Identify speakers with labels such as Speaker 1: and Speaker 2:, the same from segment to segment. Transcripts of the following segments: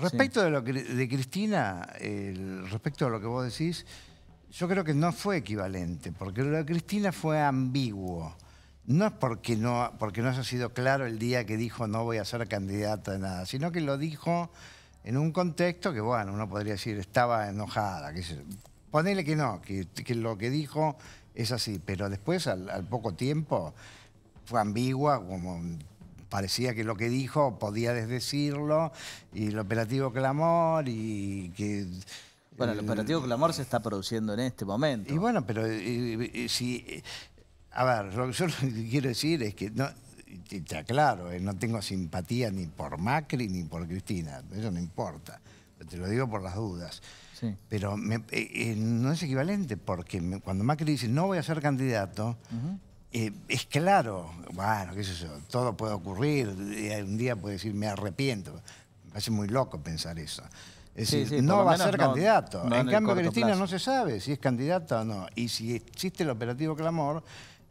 Speaker 1: Respecto de, lo de Cristina, respecto a lo que vos decís, yo creo que no fue equivalente, porque lo de Cristina fue ambiguo. No es porque no, porque no haya sido claro el día que dijo no voy a ser candidata de nada, sino que lo dijo en un contexto que, bueno, uno podría decir estaba enojada. Que ponele que no, que, lo que dijo es así, pero después, al, al poco tiempo, fue ambigua, como parecía que lo que dijo podía desdecirlo, y el operativo Clamor, y que... Bueno, el eh, operativo Clamor se está produciendo en este momento. Y bueno, pero eh, eh, si... A ver, lo que yo quiero decir es que no, te aclaro, no tengo simpatía ni por Macri ni por Cristina, eso no importa, te lo digo por las dudas. Pero no es equivalente, porque cuando Macri dice no voy a ser candidato, eh, es claro, bueno, qué sé yo, todo puede ocurrir, un día puede decir me arrepiento. Me parece muy loco pensar eso. Es decir, no va a ser candidato. en, cambio, Cristina no se sabe si es candidata o no. Y si existe el operativo Clamor,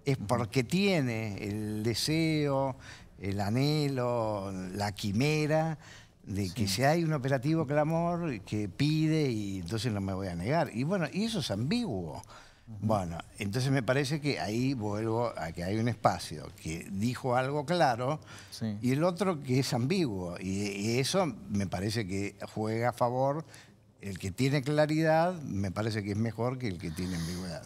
Speaker 1: es porque tiene el deseo, el anhelo, la quimera de que si hay un operativo Clamor que pide y entonces no me voy a negar. Y bueno, y eso es ambiguo. Bueno, entonces me parece que ahí vuelvo a que hay un espacio que dijo algo claro y el otro que es ambiguo. y, eso me parece que juega a favor. El que tiene claridad me parece que es mejor que el que tiene ambigüedad.